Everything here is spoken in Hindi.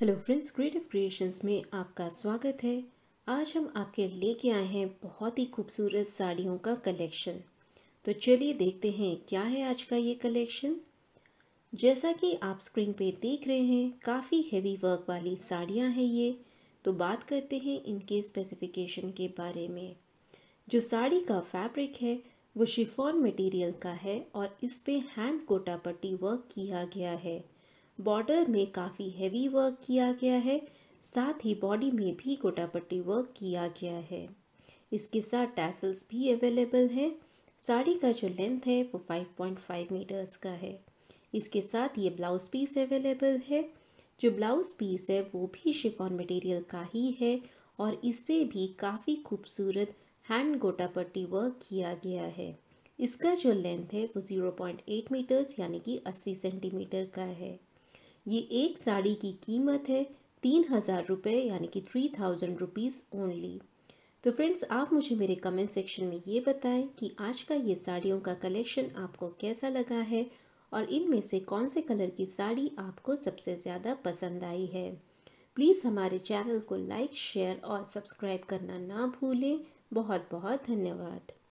हेलो फ्रेंड्स क्रिएटिव क्रिएशंस में आपका स्वागत है आज हम आपके लेके आए हैं बहुत ही खूबसूरत साड़ियों का कलेक्शन तो चलिए देखते हैं क्या है आज का ये कलेक्शन जैसा कि आप स्क्रीन पे देख रहे हैं काफ़ी हेवी वर्क वाली साड़ियां हैं ये तो बात करते हैं इनके स्पेसिफिकेशन के बारे में जो साड़ी का फैब्रिक है वो शिफॉन मटेरियल का है और इस पर हैंड कोटा पट्टी वर्क किया गया है बॉर्डर में काफ़ी हैवी वर्क किया गया है साथ ही बॉडी में भी गोटापट्टी वर्क किया गया है इसके साथ टैसल्स भी अवेलेबल है साड़ी का जो लेंथ है वो 5.5 मीटर्स का है इसके साथ ये ब्लाउज़ पीस अवेलेबल है जो ब्लाउज़ पीस है वो भी शिफॉन मटेरियल का ही है और इस पर भी काफ़ी खूबसूरत हैंड गोटापट्टी वर्क किया गया है इसका जो लेंथ है वो ज़ीरो पॉइंट एट मीटर्स यानी कि अस्सी सेंटीमीटर का है ये एक साड़ी की कीमत है तीन हज़ार रुपये यानी कि थ्री थाउजेंड रुपीज़ ओनली तो फ्रेंड्स आप मुझे मेरे कमेंट सेक्शन में ये बताएं कि आज का ये साड़ियों का कलेक्शन आपको कैसा लगा है और इनमें से कौन से कलर की साड़ी आपको सबसे ज़्यादा पसंद आई है प्लीज़ हमारे चैनल को लाइक शेयर और सब्सक्राइब करना ना भूलें बहुत बहुत धन्यवाद